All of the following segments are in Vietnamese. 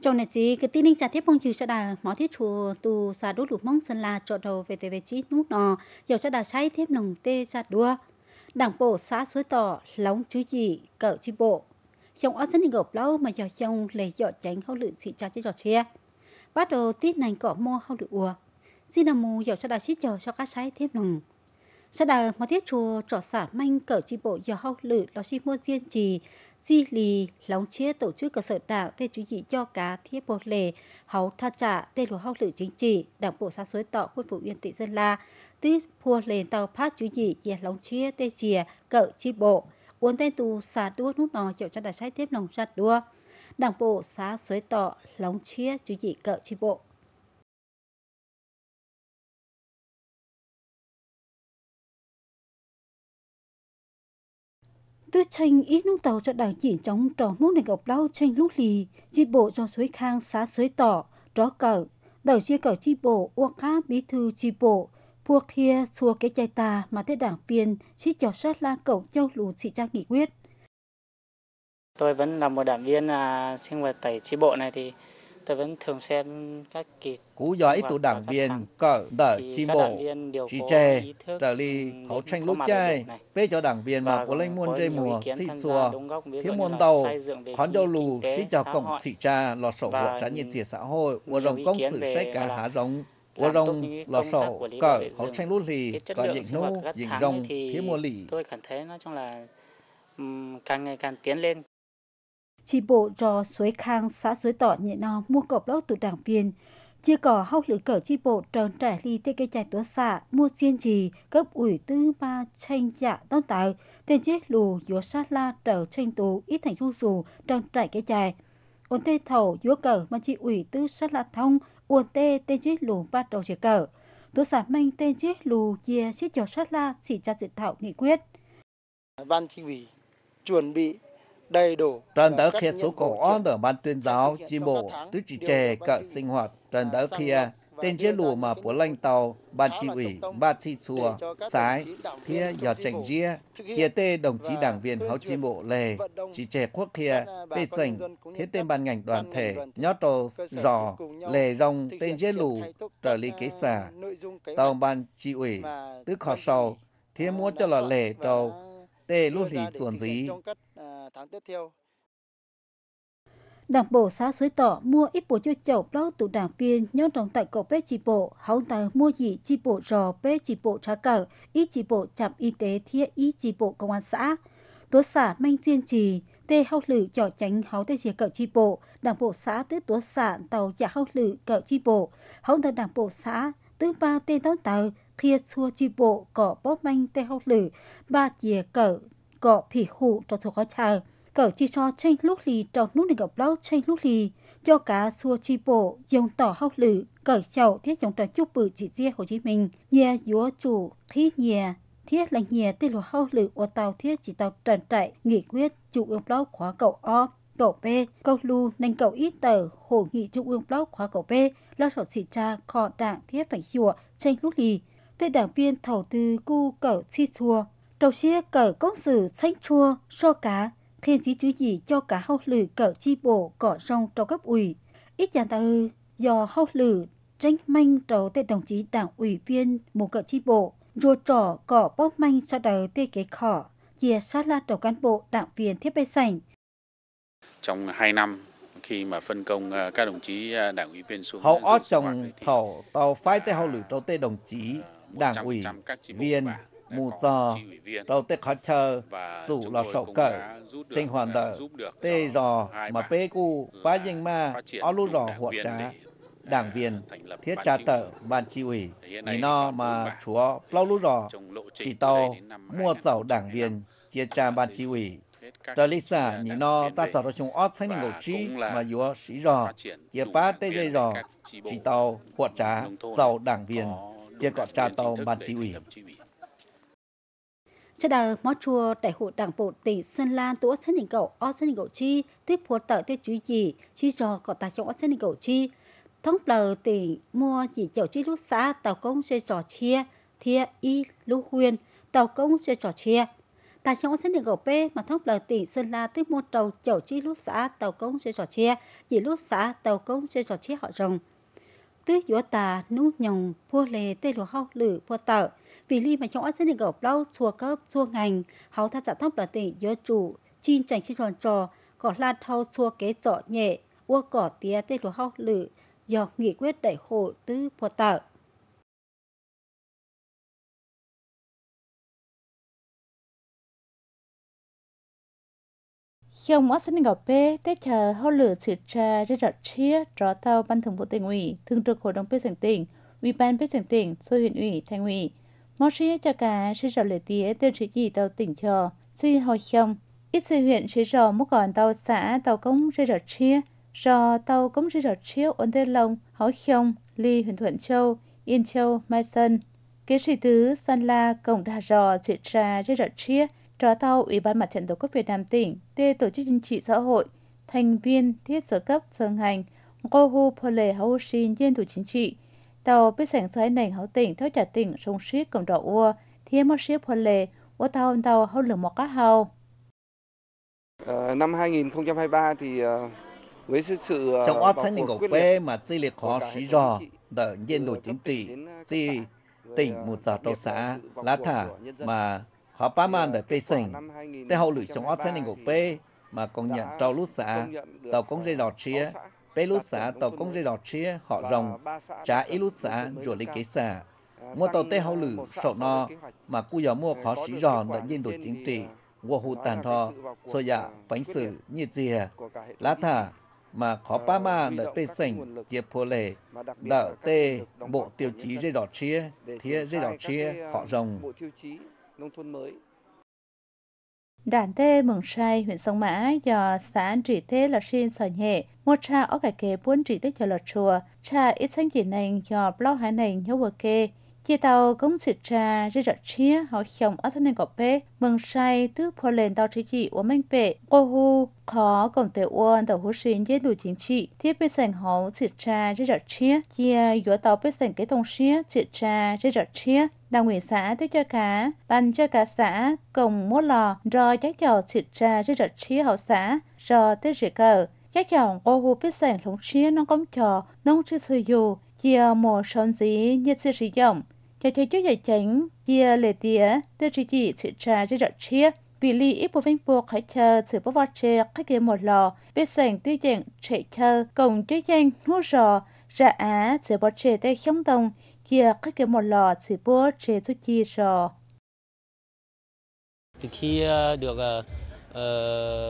trong này chỉ cái tin ninh trả thiết phong chiều sẽ đà mỏ thiết chùa tu xà đốt lục mong sơn la chọn đầu về tới về chí nút nò giờ sẽ đà sai thiết nồng tê ra đua đảng bộ xã suối tỏ lóng chứ gì cỡ chi bộ trong ở dân đình gộp lâu mà giờ trong lấy dọ tránh hậu lượng xịn trà cho giọt chia bắt đầu tiết này cỏ mua hậu lượng ùa xin làm mù giờ sẽ đà xít chờ cho các sai thiết nồng sẽ đà mỏ thiết chùa trọ xả manh cỡ chi bộ giờ hậu lượng lo chi mua riêng trì chi lì lóng chia tổ chức cơ sở đảng tên chủ dị cho cá thiết bột lề hấu tha trả tên lúa học lử chính trị đảng bộ xã suối tọ quân phủ yên tị dân la tứ phua lề tàu phát chủ dị chia lóng chia tê chìa cỡ chi bộ uốn tên tù xà đua nút nò chịu cho đại sai tiếp lòng sát đua đảng bộ xã suối tọ lóng chia chủ dị cỡ chi bộ tư tranh ít nung tàu cho đảng chỉ chống trò nút nền gặp đau tranh lúc lì chi bộ cho suối khang xá suối tỏ tró cờ đầu chia cờ chi bộ ô cá bí thư chi bộ buộc kia xua cái chai ta mà thế đảng viên chỉ cho sát la cậu châu lù thị trang nghị quyết tôi vẫn là một đảng viên à, sinh hoạt tại chi bộ này thì tôi vẫn thường xem các kỳ Cú giỏi tụ đảng viên cỡ đỡ chi bộ, chi chè, trợ lý hậu tranh lúc chai, bê cho đảng viên mà có lên muôn dây mùa, xịt xùa, thiếu môn đầu khón dâu lù, xí cho cổng xị cha lò sổ hộ trả nhiệt diệt xã hội, của rồng công sự sách cả hạ rồng, của rồng lò sổ, cỡ hậu tranh lúc lì, cỡ dịnh nô, dịnh rồng, thiếu mua lì. Tôi cảm thấy nói chung là càng ngày càng tiến lên chi bộ do suối khang xã suối tỏ nhẹ no mua cọc lốc từ đảng viên chưa có hậu lửa cỡ chi bộ tròn trải ly tê cây chạy tố xạ mua xiên trì cấp ủy tư ba tranh dạ tôn tạo tên chết lù dúa sát la trở tranh tù ít thành ru rù tròn trải cây chạy ổn tê thầu dúa cờ mà chi ủy tư sát la thông uồn tê tên chết lù ba đầu chiếc cờ tố xạ manh tên chết lù chia chiếc dúa sát la chỉ cho dự thảo nghị quyết ban thị ủy chuẩn bị đầy đủ. Trần đỡ kia số cổ ở ban tuyên giáo chi bộ tứ chỉ trẻ cỡ sinh hoạt trần đỡ kia tên chế lù mà của lãnh à, à, tàu ban chỉ ủy ba chi chùa sái kia dò chảnh ria kia tê đồng chí đảng viên hậu chi bộ lề chỉ trẻ quốc kia tê sảnh thế tên ban ngành đoàn thể nhó trồ giò lề rong tên chế lù trở lý kế xả tàu ban chỉ ủy tứ họ sầu thế mua cho là lề trầu tê lúc thì chuẩn gì tháng tiếp theo. Đảng bộ xã Suối tọ mua ít bộ cho chậu lâu tụ đảng viên nhóm trong tại cầu bếp chi bộ, hóng tài mua dị chi bộ rò bếp chi bộ trá cờ, ít chi bộ chạm y tế thiết ít chi bộ công an xã. Tố xã manh diên trì, tê hao lử chọ tránh háo tê chia cờ chi bộ, đảng bộ xã tứ tố xã tàu giả hao lử cờ chi bộ, hóng tài đảng bộ xã tứ ba tê đón tàu thia xua chi bộ cỏ bóp manh tê hao lử, ba chìa cờ có phỉ hụ cho thuộc khó chờ cỡ chi so tranh lúc lì trong nút này gặp lâu tranh lúc lì cho cả xua chi bộ dòng tỏ hóc lử cỡ chậu thiết dùng trò chúc bự chỉ riêng Hồ Chí Minh nhà dúa chủ khí nhà thiết là nhà tên lúa hóc lử ô tàu thiết chỉ tàu trần trại nghị quyết chủ ương lâu khóa cậu o cậu B, cậu lu nên cậu ít tờ hồ nghị trung ương block khóa cậu B, lo sổ xịt cha kho đảng thiết phải chùa tranh lúc lì, tên đảng viên thầu tư cu cậu chi chùa đầu xia cờ công sự xanh chua, so cá, thiên chí chú gì cho cả hậu lử cờ chi bộ cỏ rong trong cấp ủy. Ít chàng ta ư, do hậu lử tranh manh trầu tệ đồng chí đảng ủy viên một cờ chi bộ, rùa trỏ cỏ bóp manh cho đời tê kế khỏ, chia sát la đầu cán bộ đảng viên thiết bê sảnh. Trong hai năm khi mà phân công ờ, các đồng chí ờ, đảng ủy viên xuống hậu ó chồng thầu tàu phái tê hậu lử trầu tê đồng chí ờ, đảng ủy viên mù à, giò, tàu tê khát chờ, rủ là sầu cỡ, sinh hoàn đỡ, tê giò mà bê cu, bá dinh ma, o lu giò huột trá, đảng à, viên, thiết trà tờ, ban chi ủy, vì no mà chúa plau lu giò, chỉ tàu, mua dầu đảng viên, chia trà ban chi ủy, Tờ lý xã nhị no ta tạo ra chung ót xanh ngầu gầu mà dùa sĩ giò, chia ba tê dây giò chỉ tàu, huột trá, dầu đảng viên, chia gọt trà tàu ban chỉ ủy. Sẽ đờ mó chùa đại hội đảng bộ tỉnh Sơn La tổ xét đình cầu o xét đình cầu chi tiếp phù tờ tiết chú gì chi cho có ta trong o xét đình cầu chi. Thống lờ tỉnh mua chỉ chầu chi lúc xã tàu công xe trò chia thia y lũ huyền tàu công xe trò chia. ta trong o xét đình cầu P mà thống lờ tỉnh Sơn La tiếp mua tàu chầu chi lúc xã tàu công xe trò chia chỉ lúc xã tàu công xe trò chia họ rồng tư yếu ta nú nhồng vua lề tê lùa hóc lử vua tợ vì li mà trong ớt dân gọc lau chùa cấp chùa ngành háo tha trả thóc là tỉnh yếu chủ chin chẳng chi tròn trò có la thâu chùa kế trọ nhẹ ua cỏ tía tê lùa hóc lử do nghị quyết đại khổ tư vua tợ Khi ông ở Senegal P, tế chờ họ lựa trừ trà rất rõ chia rõ tàu Ban Thường vụ tỉnh ủy, Thường trực Hội đồng Bế Giảng tỉnh, Ủy ban Bế Giảng tỉnh, rồi huyện ủy, thành ủy. Mô trí cho cả sẽ rõ lệ tía tiêu chí gì tàu tỉnh cho, chi hồi không. Ít sự huyện sẽ rõ mô còn tàu xã tàu công rất rõ chia, rõ tàu công rất rõ chia ổn tên lông, hỏi không, ly huyện Thuận Châu, Yên Châu, Mai Sơn. Kế sĩ tứ, San La, Cổng Đà Rò, Trị Trà, Rất Rõ Chia, Trò thao Ủy ban Mặt trận Tổ quốc Việt Nam tỉnh, tê Tổ chức Chính trị Xã hội, thành viên thiết sở cấp sơn hành, Gohu Pole Haushin Yên Thủ Chính trị, tàu biết sảnh xoáy nành hảo tỉnh theo trả tỉnh sông ship cầm đỏ ua, thiên mất ship Pole, ua tàu tàu hậu lượng một cá hào. Ờ, năm 2023 thì ờ, với sự sự ờ, sống ót sáng nền của bê mà di liệt khó xí rò đợi nhiên đồ chính trị di tỉnh một giờ đầu xã lá thả mà Họ ba màn để bê sinh. Tế hậu lưỡi sống ớt sáng ngục bê, mà còn nhận trâu lúa xã, tàu công dây đọt chia, bê lúa xã tàu công dây đọt chia, họ rồng, trả ít lúa xã, rùa lý kế xã. À, mua tàu tế hậu lử sổ no, mà cu gió mua à, khó sĩ giòn đã nhiên đổi chính trị, à, vô hù tàn thọ, xô dạ, bánh sử, nhiệt dìa, lá thả, mà khó ba ma đợi bê sành chia phô lệ đỡ tê bộ tiêu chí dây đỏ chia thía dây đỏ chia họ rồng nông thôn mới. Đàn tê mừng sai huyện Sông Mã do xã trị thế là xin sở nhẹ, một cha ở cái kê buôn trị thế cho lọt chùa, cha ít sáng chỉ nành do blog hải nành nhớ vừa kê. Chị tàu cũng sự trà rơi rợt chia họ chồng ở thân nền của bê, mừng say tứ phô lên tàu trí trị của mình bệ, cô hù, khó cổng tế uôn tàu hú xin dễ đủ chính trị, thiết bê sành hấu sự trà rơi rợt chia, chia yếu tàu bê sành cái tông chia, sự trà rơi rợt chia, đào nguyện xã tới cho cá, ban cho cả xã, cùng múa lò, rồi chắc chào sự trà rơi rợt chia hậu xã, rồi tới rửa cờ, các chồng cô hù biết sành lũng chia nó công trò, nông chưa sử dụng, chia một sớm dí như chưa sử dụng, cho thấy cho giải tránh kia lệ tía từ chỉ chỉ sự trà cho rõ chia vì lý ít bộ vinh buộc hãy chờ sự bó vọt chè khách kia một lò bế sảnh tư dạng trẻ chờ cổng cho danh nuốt rò ra á sự bó chè tay không tông kia khách kia một lò sự bó chè cho chi rò từ khi ờ, được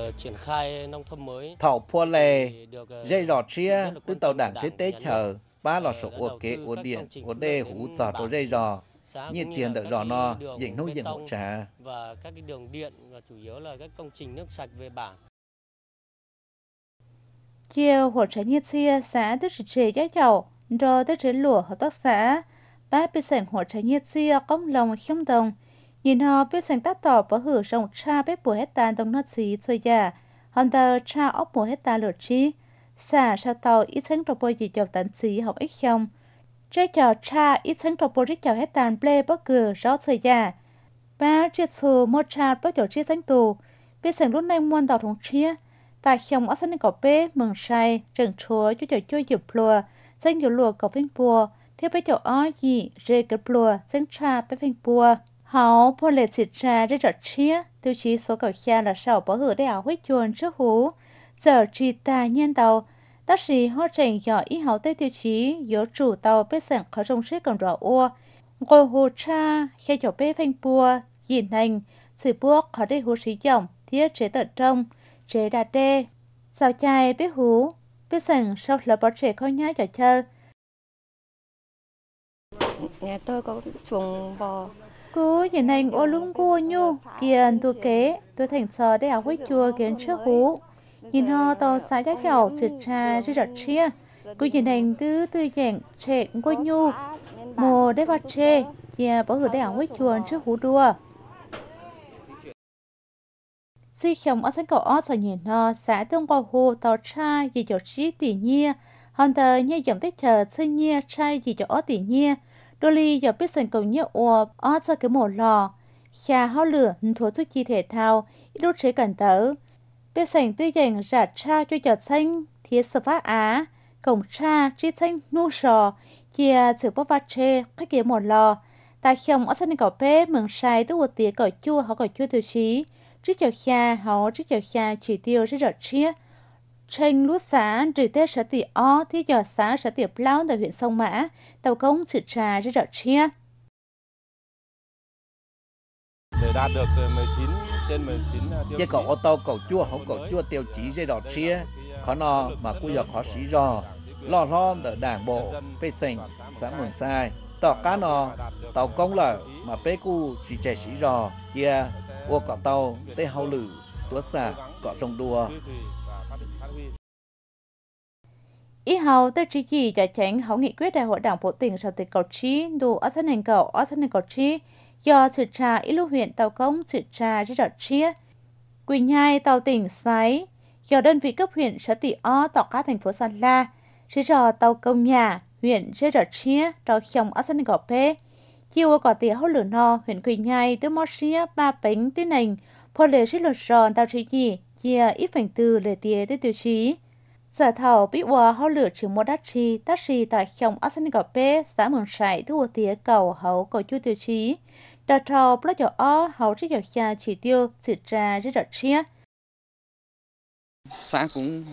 Uh, triển khai nông thôn mới. Thảo Pua lề dây rò chia, tư tàu đảng thế tế chờ, ba lò sổ ua kế ua điện ua đê hú giò tổ dây giò như tiền đợi giò no dịnh nông dịnh hỗ trà và các cái đường điện và chủ yếu là các công trình nước sạch về bản chia hỗ trợ như chia xã tức chỉ chế giá dầu rồi tức chỉ lụa hợp tác xã ba bị sản hỗ trợ như chia công lòng không đồng nhìn họ biết sản tác tỏ bỏ hử rộng cha bếp bùa hết tàn đồng nó chỉ chơi già hòn tờ cha ốc bùa hết tàn lửa chi xa sa tàu ít sáng trò bôi dị dầu tận sĩ học ít không. Trái chào cha ít sáng trò bôi rít chào hết tàn ple bất cứ rõ thời gian. Ba chiếc xù mô cha bất dầu chiếc sáng tù. Biết sáng lúc này muôn tàu thống chia. Tại không ở sáng nên có bế mừng say, trần chúa chú chỗ chú dịp lùa, sáng dịp lùa cầu phên bùa. Thế bế chỗ ó dị rê cực lùa, sáng cha bế phên bùa. Hảo, bố lệ chỉ cha rê rõ chia. Tiêu chí số cầu xe là sao bỏ hữu để ảo huyết chuồn trước hú giờ chỉ ta nhân tàu tất sĩ họ trình nhỏ ý hậu tây tiêu chí yếu chủ tàu bế sẵn khó trong sức còn rõ ua ngồi hồ cha khi cho bế phanh bùa nhìn hành sự bùa khó đây hồ sĩ dòng thiết chế tận trong chế đà đê sao chai bế hú bế sẵn sau là bỏ trẻ khó nhá cho chơi nhà tôi có chuồng bò cứ nhìn hành ô lung cô nhu kiền tôi kế tôi thành sò để áo quýt chua kiến trước hú nhìn ho to xa giác chậu trượt ra rì rọt chia cứ nhìn hành tứ tư dạng trẻ ngôi nhu mồ đế vật chê và bảo hữu đại ảo quét chuồn trước hú đua Si chồng ở sân cầu ở sở nhìn nó xã tương qua hồ tàu trai dì chỗ trí tỷ nhiên hòn tờ nhé dòng tích chờ sinh nhiên trai dì chỗ ở tỷ nhiên đô ly dọc biết sân cầu nhớ ồ ở sở cái mổ lò Chà hóa lửa thuộc chức chi thể thao, ít đốt chế cẩn tớ biết sành tư dành rả cha cho giọt xanh thiết sở phát á cổng cha chi xanh nu sò kia sự bó vạt chê các kia một lò ta khiom ở sân cỏ bê mừng sai tức một tía cỏ chua họ cỏ chua tiêu chí trước chợ kha họ trước chợ kha chỉ tiêu trước chợ chia tranh lúa xã trừ tết sở tỷ o thì giờ xã sở tiệp lao tại huyện sông mã tàu công chữ trà trước chợ chia đạt được 19 ờ, trên 19 ờ, tiêu chí. cầu ô tô cầu chua không cầu chua tiêu chí dây đỏ chia ờ, khó no mà cú giờ khó sĩ rò lo lo ở đảng bộ pê sinh xã mường sai tỏ cá nò tàu công lở mà pê cu chỉ trẻ sĩ rò kia ô cỏ tàu tê hau lử tua xả cỏ sông đua ý hầu tới chỉ chỉ cho tránh hậu nghị quyết đại hội đảng bộ tỉnh sau tỉnh cầu trí đủ ở thân hành cầu ở thân hành cầu trí do trừ trà ít lưu huyện tàu công trừ trà rất đọt chia. Quỳnh nhai tàu tỉnh Sái, do đơn vị cấp huyện sở tỷ o tàu cá thành phố San La, chỉ rò tàu công nhà, huyện rất đọt chia, trò chồng ở sân gọp bê. Chiều có tỉa hốt lửa no, huyện Quỳnh nhai tới mò xia ba bánh tới nành, phô lệ rất lột ròn tàu trí nhỉ, chia ít phảnh từ lệ tía tới tiêu chí. Sở thảo bí hòa hô lửa trường mua đắt chi, đắt chi tại chồng ở sân gọp bê, xã mường sải thu tía cầu hấu cầu chu tiêu chí đợt thầu bắt đầu o hầu rất nhiều nhà chỉ tiêu sự ra rất đợt chia xã cũng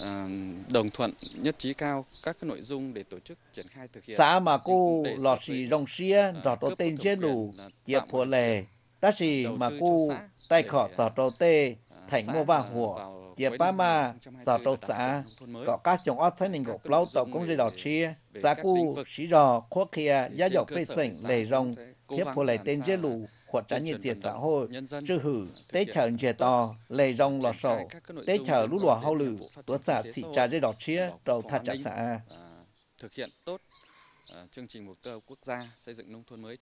ờ, đồng thuận nhất trí cao các nội dung để tổ chức triển khai thực hiện xã mà cô lọt xì rong xia rõ tổ tên chế lù chia ờ, phổ lề ta xì ờ, mà cô tay khọ rõ tổ tê thành mô và hùa tiệp ba mà rõ tổ xã có các chồng ớt thấy nền gộp lâu tổng công dây đỏ chia xã cô xí rò khô kia giá dọc phê sảnh lề rong hiếp của lại tên dê lù của trả nhiệt diệt xã hội trừ hử tế chở dê to lệ rong lò sổ tế chở lũ lùa hao lử tố xả xị trà dây đỏ chia trầu thật trả xã à, thực hiện tốt à, chương trình mục tiêu quốc gia xây dựng nông thôn mới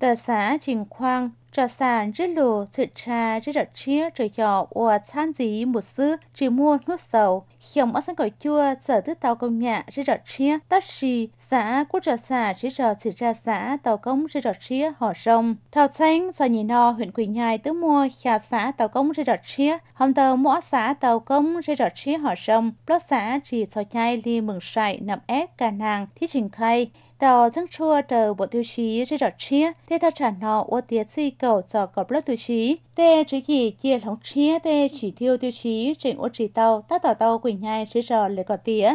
Tờ xã Trình Khoang trò sản rất lù thực ra rất đặc chia trò nhỏ và than dí một sư chỉ mua nước sầu khiom ở sân cỏ chua sở tư tàu công nhà rất đặc chia tất xì xã của trò xã chỉ trò thực ra xã tàu công rất đặc chia họ rồng thảo xanh sở nhị no huyện quỳnh nhai tứ mua khả xã tàu công rất đặc chia hôm tờ mỗi xã tàu công rất đặc chia họ rồng lót xã chỉ sở chai li mừng sải nậm ép cà nàng thí trình khai tàu dân chua tờ bộ tiêu chí rất đọt chia tê ta trả nọ ô tía chi cầu cho cọp lớp tiêu chí tê chỉ kỳ chia lóng chia tê chỉ tiêu tiêu chí trên ô chỉ tàu tác tỏ tàu quỳnh nhai sẽ trò lệ cọt tía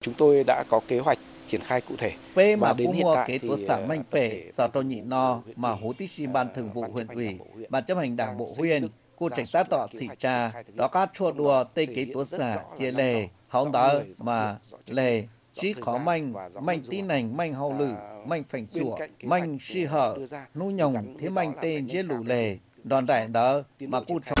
chúng tôi đã có kế hoạch triển khai cụ thể. Về mà đến hiện tại thì sáng ờ, mạnh pể, sao tôi nhị no mà hố tích xin ban thường vụ huyện ủy, ban chấp hành đảng bộ huyện, cô tránh sát tọa xị cha đó các chua đùa tây kế tố xả chia lề, hóng đó mà lề chỉ có manh, manh tí nành, manh hậu lử, manh phành chùa, manh si hở, nu nhồng, thế manh tên dễ lũ lề. Đòn đại đó mà cụ trò